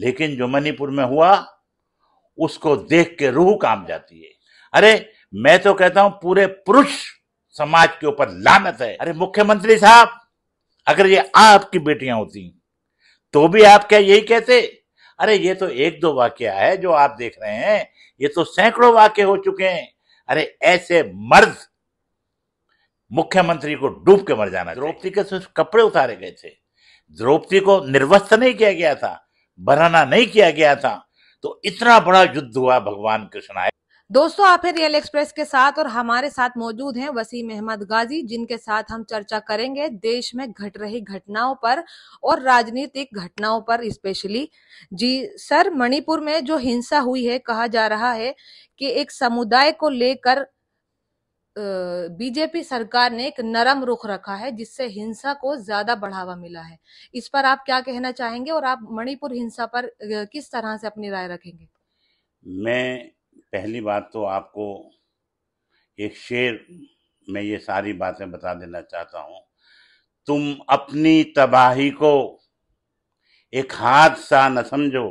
लेकिन जो मणिपुर में हुआ उसको देख के रूह काम जाती है अरे मैं तो कहता हूं पूरे पुरुष समाज के ऊपर लानत है अरे मुख्यमंत्री साहब अगर ये आपकी बेटियां होती तो भी आप क्या यही कहते अरे ये तो एक दो वाक्य है जो आप देख रहे हैं ये तो सैकड़ों वाक्य हो चुके हैं अरे ऐसे मर्द मुख्यमंत्री को डूब के मर जाना द्रौपदी के सिर्फ कपड़े उतारे गए थे द्रौपदी को निर्वस्त नहीं किया गया था बनाना नहीं किया गया था तो इतना बड़ा युद्ध हुआ भगवान कृष्ण आए दोस्तों आप है रियल एक्सप्रेस के साथ और हमारे साथ मौजूद हैं वसीम अहमद गाजी जिनके साथ हम चर्चा करेंगे देश में घट रही घटनाओं पर और राजनीतिक घटनाओं पर स्पेशली जी सर मणिपुर में जो हिंसा हुई है कहा जा रहा है कि एक समुदाय को लेकर बीजेपी सरकार ने एक नरम रुख रखा है जिससे हिंसा को ज्यादा बढ़ावा मिला है इस पर आप क्या कहना चाहेंगे और आप मणिपुर हिंसा पर किस तरह से अपनी राय रखेंगे मैं पहली बात तो आपको एक शेर में ये सारी बातें बता देना चाहता हूँ तुम अपनी तबाही को एक हादसा न समझो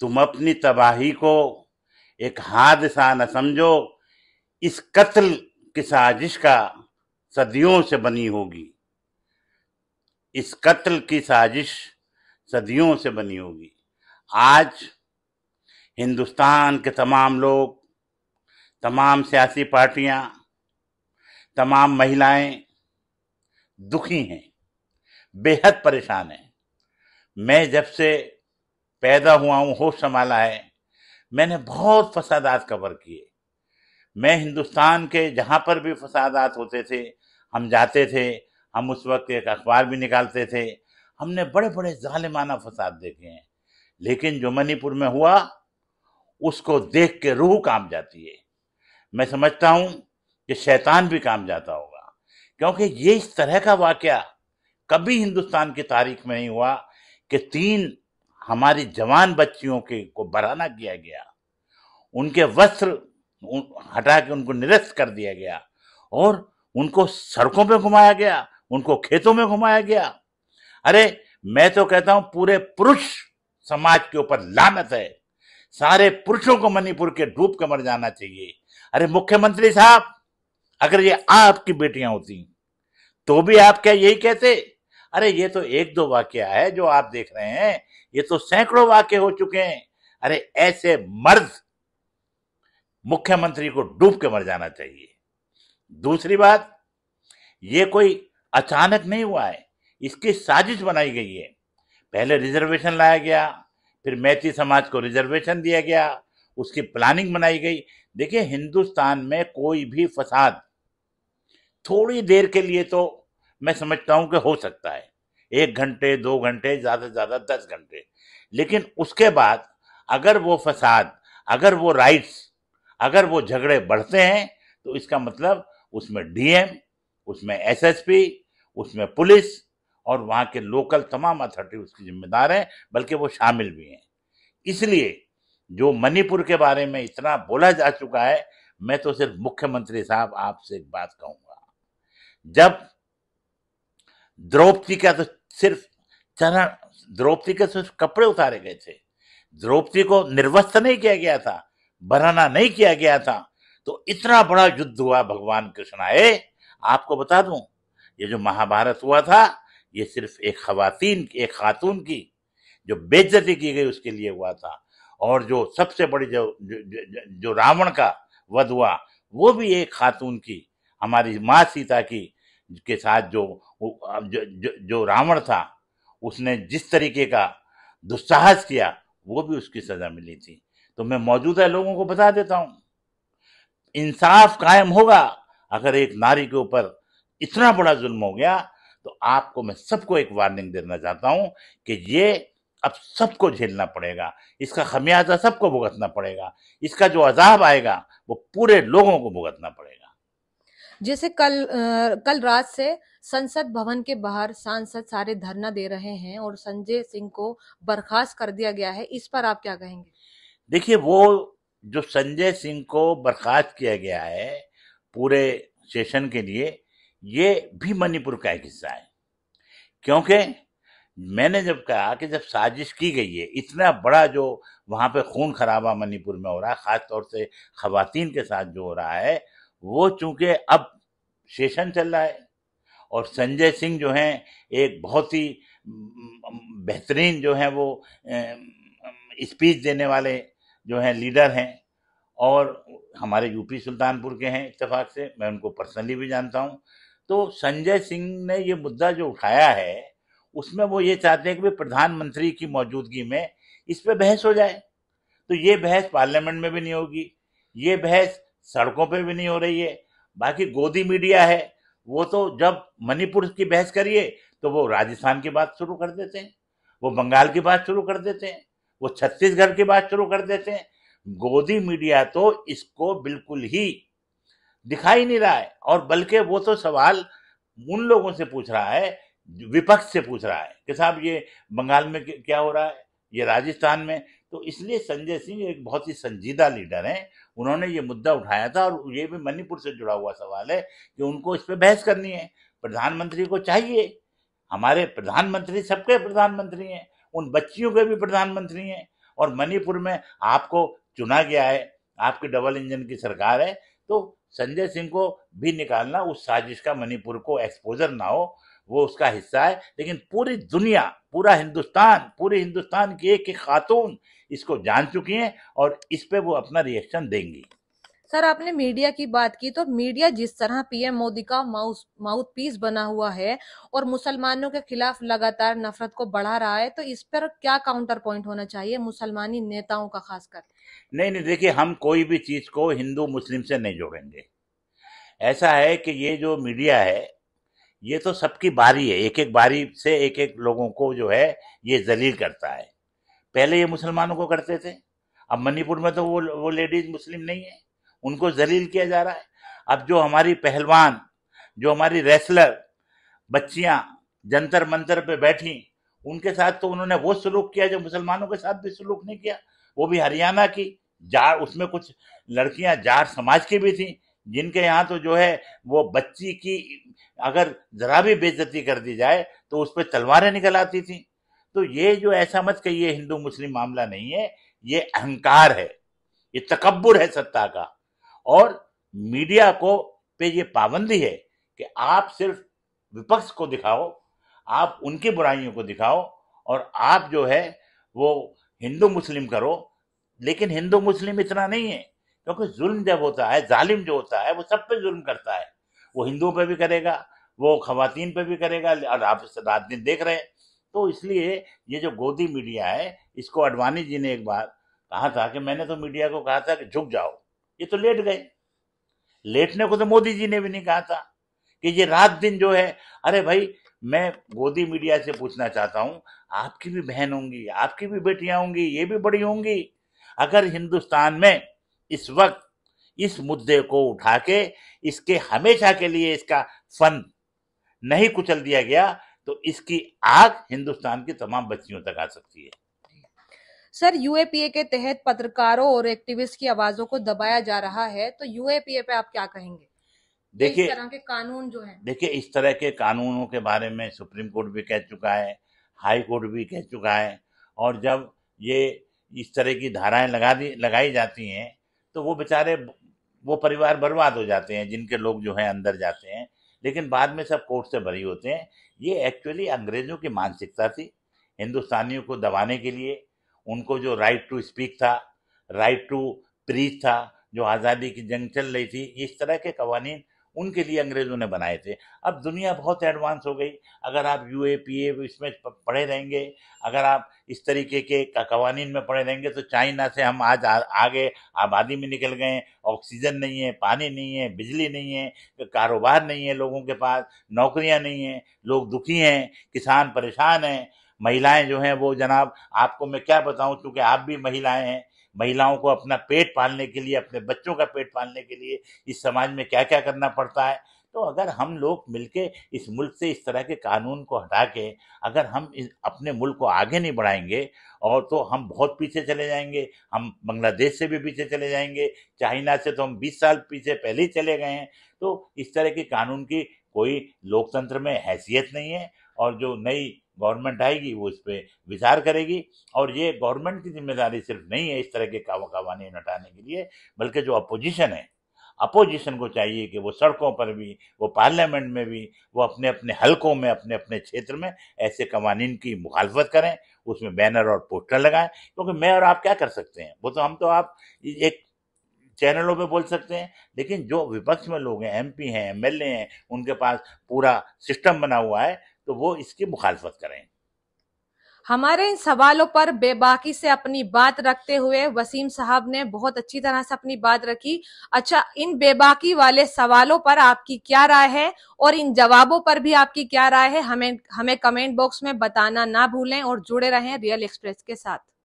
तुम अपनी तबाही को एक हादसा न समझो इस कत्ल की साजिश का सदियों से बनी होगी इस कत्ल की साजिश सदियों से बनी होगी आज हिंदुस्तान के तमाम लोग तमाम सियासी पार्टियां तमाम महिलाएं दुखी हैं बेहद परेशान हैं मैं जब से पैदा हुआ हूँ होश संभाला है मैंने बहुत फसादात कवर किए मैं हिंदुस्तान के जहाँ पर भी फसादात होते थे हम जाते थे हम उस वक्त एक अखबार भी निकालते थे हमने बड़े बड़े ज़ालिमाना फसाद देखे हैं लेकिन जो मणिपुर में हुआ उसको देख के रूह काम जाती है मैं समझता हूँ कि शैतान भी काम जाता होगा क्योंकि ये इस तरह का वाक़ कभी हिंदुस्तान की तारीख में नहीं हुआ कि तीन हमारी जवान बच्चियों के को बराना किया गया उनके वस्त्र हटा के उनको निरस्त कर दिया गया और उनको सड़कों पे घुमाया गया उनको खेतों में घुमाया गया अरे मैं तो कहता हूं पूरे पुरुष समाज के ऊपर लानत है सारे पुरुषों को मणिपुर के डूब के मर जाना चाहिए अरे मुख्यमंत्री साहब अगर ये आपकी बेटियां होती तो भी आप क्या यही कहते अरे ये तो एक दो वाक्य है जो आप देख रहे हैं ये तो सैकड़ों वाक्य हो चुके हैं अरे ऐसे मर्द मुख्यमंत्री को डूब के मर जाना चाहिए दूसरी बात ये कोई अचानक नहीं हुआ है इसकी साजिश बनाई गई है पहले रिजर्वेशन लाया गया फिर मैथी समाज को रिजर्वेशन दिया गया उसकी प्लानिंग बनाई गई देखिए हिंदुस्तान में कोई भी फसाद थोड़ी देर के लिए तो मैं समझता हूँ कि हो सकता है एक घंटे दो घंटे ज़्यादा से ज़्यादा दस घंटे लेकिन उसके बाद अगर वो फसाद अगर वो राइट्स अगर वो झगड़े बढ़ते हैं तो इसका मतलब उसमें डीएम उसमें एसएसपी उसमें पुलिस और वहाँ के लोकल तमाम अथॉरिटी उसकी जिम्मेदार हैं बल्कि वो शामिल भी हैं इसलिए जो मणिपुर के बारे में इतना बोला जा चुका है मैं तो सिर्फ मुख्यमंत्री साहब आपसे एक बात कहूंगा जब द्रौपदी का तो सिर्फ चरण द्रौपदी के सिर्फ कपड़े उतारे गए थे द्रौपदी को निर्वस्त नहीं किया गया था बनाना नहीं किया गया था तो इतना बड़ा युद्ध हुआ भगवान कृष्ण आए आपको बता दूं ये जो महाभारत हुआ था ये सिर्फ एक खातिन एक खातून की जो बेज्जती की गई उसके लिए हुआ था और जो सबसे बड़ी जो जो, जो, जो रावण का वध हुआ वो भी एक खातून की हमारी माँ सीता की के साथ जो जो, जो, जो रावण था उसने जिस तरीके का दुस्साहस किया वो भी उसकी सजा मिली थी तो मैं मौजूदा लोगों को बता देता हूँ इंसाफ कायम होगा अगर एक नारी के ऊपर इतना बड़ा जुल्म हो गया तो आपको मैं सबको एक वार्निंग देना चाहता हूँ कि ये अब सबको झेलना पड़ेगा इसका खमियाजा सबको भुगतना पड़ेगा इसका जो अजाब आएगा वो पूरे लोगों को भुगतना पड़ेगा जैसे कल आ, कल रात से संसद भवन के बाहर सांसद सारे धरना दे रहे हैं और संजय सिंह को बर्खास्त कर दिया गया है इस पर आप क्या कहेंगे देखिए वो जो संजय सिंह को बर्खास्त किया गया है पूरे सेशन के लिए ये भी मणिपुर का एक हिस्सा है क्योंकि मैंने जब कहा कि जब साजिश की गई है इतना बड़ा जो वहाँ पे खून खराबा मणिपुर में हो रहा है ख़ास तौर से खातन के साथ जो हो रहा है वो चूंकि अब सेशन चल रहा है और संजय सिंह जो हैं एक बहुत ही बेहतरीन जो हैं वो स्पीच देने वाले जो हैं लीडर हैं और हमारे यूपी सुल्तानपुर के हैं इतफाक से मैं उनको पर्सनली भी जानता हूँ तो संजय सिंह ने ये मुद्दा जो उठाया है उसमें वो ये चाहते हैं कि प्रधानमंत्री की मौजूदगी में इस पर बहस हो जाए तो ये बहस पार्लियामेंट में भी नहीं होगी ये बहस सड़कों पे भी नहीं हो रही है बाकी गोदी मीडिया है वो तो जब मणिपुर की बहस करिए तो वो राजस्थान की बात शुरू कर देते हैं वो बंगाल की बात शुरू कर देते हैं वो छत्तीसगढ़ की बात शुरू कर देते हैं गोदी मीडिया तो इसको बिल्कुल ही दिखाई नहीं रहा है और बल्कि वो तो सवाल उन लोगों से पूछ रहा है विपक्ष से पूछ रहा है कि साहब ये बंगाल में क्या हो रहा है ये राजस्थान में तो इसलिए संजय सिंह एक बहुत ही संजीदा लीडर हैं उन्होंने ये मुद्दा उठाया था और ये भी मणिपुर से जुड़ा हुआ सवाल है कि उनको इस पर बहस करनी है प्रधानमंत्री को चाहिए हमारे प्रधानमंत्री सबके प्रधानमंत्री हैं उन बच्चियों के भी प्रधानमंत्री हैं और मणिपुर में आपको चुना गया है आपकी डबल इंजन की सरकार है तो संजय सिंह को भी निकालना उस साजिश का मणिपुर को एक्सपोजर ना हो वो उसका हिस्सा है लेकिन पूरी दुनिया पूरा हिंदुस्तान पूरे हिंदुस्तान की एक एक खातून इसको जान चुकी हैं और इस पर वो अपना रिएक्शन देंगी सर आपने मीडिया की बात की तो मीडिया जिस तरह पीएम मोदी का माउथ माउथ पीस बना हुआ है और मुसलमानों के खिलाफ लगातार नफरत को बढ़ा रहा है तो इस पर क्या काउंटर पॉइंट होना चाहिए मुसलमानी नेताओं का खासकर नहीं नहीं देखिए हम कोई भी चीज को हिंदू मुस्लिम से नहीं जोड़ेंगे ऐसा है कि ये जो मीडिया है ये तो सबकी बारी है एक एक बारी से एक एक लोगों को जो है ये जलील करता है पहले ये मुसलमानों को करते थे अब मणिपुर में तो वो वो लेडीज मुस्लिम नहीं है उनको जलील किया जा रहा है अब जो हमारी पहलवान जो हमारी रेसलर बच्चियां जंतर मंतर पे बैठी उनके साथ तो उन्होंने वो सलूक किया जो मुसलमानों के साथ भी सलूक नहीं किया वो भी हरियाणा की जा उसमें कुछ लड़कियां जार समाज की भी थी जिनके यहाँ तो जो है वो बच्ची की अगर जरा भी बेजती कर दी जाए तो उस पर तलवारें निकल आती थी तो ये जो ऐसा मत कहिए हिंदू मुस्लिम मामला नहीं है ये अहंकार है ये तकबर है सत्ता का और मीडिया को पे ये पाबंदी है कि आप सिर्फ विपक्ष को दिखाओ आप उनकी बुराइयों को दिखाओ और आप जो है वो हिंदू मुस्लिम करो लेकिन हिंदू मुस्लिम इतना नहीं है क्योंकि जुल्म जब होता है जालिम जो होता है वो सब पे जुल्म करता है वो हिंदुओं पे भी करेगा वो खवतिन पे भी करेगा और आप रात दिन देख रहे हैं तो इसलिए ये जो गोदी मीडिया है इसको अडवाणी जी ने एक बार कहा था कि मैंने तो मीडिया को कहा था कि झुक जाओ ये तो लेट गए लेटने को तो मोदी जी ने भी नहीं कहा था कि ये रात दिन जो है अरे भाई मैं गोदी मीडिया से पूछना चाहता हूं आपकी भी बहन होंगी आपकी भी बेटियां होंगी ये भी बड़ी होंगी अगर हिंदुस्तान में इस वक्त इस मुद्दे को उठा के इसके हमेशा के लिए इसका फन नहीं कुचल दिया गया तो इसकी आग हिंदुस्तान की तमाम बच्चियों तक आ सकती है सर यूएपीए के तहत पत्रकारों और एक्टिविस्ट की आवाजों को दबाया जा रहा है तो यूएपीए पे आप क्या कहेंगे तो देखिए इस तरह के कानून जो है देखिए इस तरह के कानूनों के बारे में सुप्रीम कोर्ट भी कह चुका है हाई कोर्ट भी कह चुका है और जब ये इस तरह की धाराएं लगा दी लगाई जाती हैं तो वो बेचारे वो परिवार बर्बाद हो जाते हैं जिनके लोग जो है अंदर जाते हैं लेकिन बाद में सब कोर्ट से भरी होते हैं ये एक्चुअली अंग्रेजों की मानसिकता थी हिंदुस्तानियों को दबाने के लिए उनको जो राइट टू स्पीक था राइट टू प्रीच था जो आज़ादी की जंग चल रही थी इस तरह के कवानीन उनके लिए अंग्रेज़ों ने बनाए थे अब दुनिया बहुत एडवांस हो गई अगर आप यू ए पी ए इसमें पढ़े रहेंगे अगर आप इस तरीके के कवानीन में पढ़े रहेंगे तो चाइना से हम आज आगे आबादी में निकल गए ऑक्सीजन नहीं है पानी नहीं है बिजली नहीं है कारोबार नहीं है लोगों के पास नौकरियां नहीं हैं लोग दुखी हैं किसान परेशान हैं महिलाएं जो हैं वो जनाब आपको मैं क्या बताऊं क्योंकि आप भी महिलाएं हैं महिलाओं को अपना पेट पालने के लिए अपने बच्चों का पेट पालने के लिए इस समाज में क्या क्या करना पड़ता है तो अगर हम लोग मिलके इस मुल्क से इस तरह के कानून को हटा के अगर हम इस अपने मुल्क को आगे नहीं बढ़ाएंगे और तो हम बहुत पीछे चले जाएंगे हम बांग्लादेश से भी पीछे चले जाएंगे चाइना से तो हम 20 साल पीछे पहले ही चले गए हैं तो इस तरह के कानून की कोई लोकतंत्र में हैसियत नहीं है और जो नई गवर्नमेंट आएगी वो इस पर विचार करेगी और ये गवर्नमेंट की जिम्मेदारी सिर्फ नहीं है इस तरह के कवानी हटाने के लिए बल्कि जो अपोजिशन है अपोजिशन को चाहिए कि वो सड़कों पर भी वो पार्लियामेंट में भी वो अपने अपने हलकों में अपने अपने क्षेत्र में ऐसे कवानीन की मुखालफत करें उसमें बैनर और पोस्टर लगाएं क्योंकि मैं और आप क्या कर सकते हैं वो तो हम तो आप एक चैनलों पे बोल सकते हैं लेकिन जो विपक्ष में लोग हैं एमपी हैं एमएलए हैं उनके पास पूरा सिस्टम बना हुआ है तो वो इसकी मुखालफत करें हमारे इन सवालों पर बेबाकी से अपनी बात रखते हुए वसीम साहब ने बहुत अच्छी तरह से अपनी बात रखी अच्छा इन बेबाकी वाले सवालों पर आपकी क्या राय है और इन जवाबों पर भी आपकी क्या राय है हमें हमें कमेंट बॉक्स में बताना ना भूलें और जुड़े रहें रियल एक्सप्रेस के साथ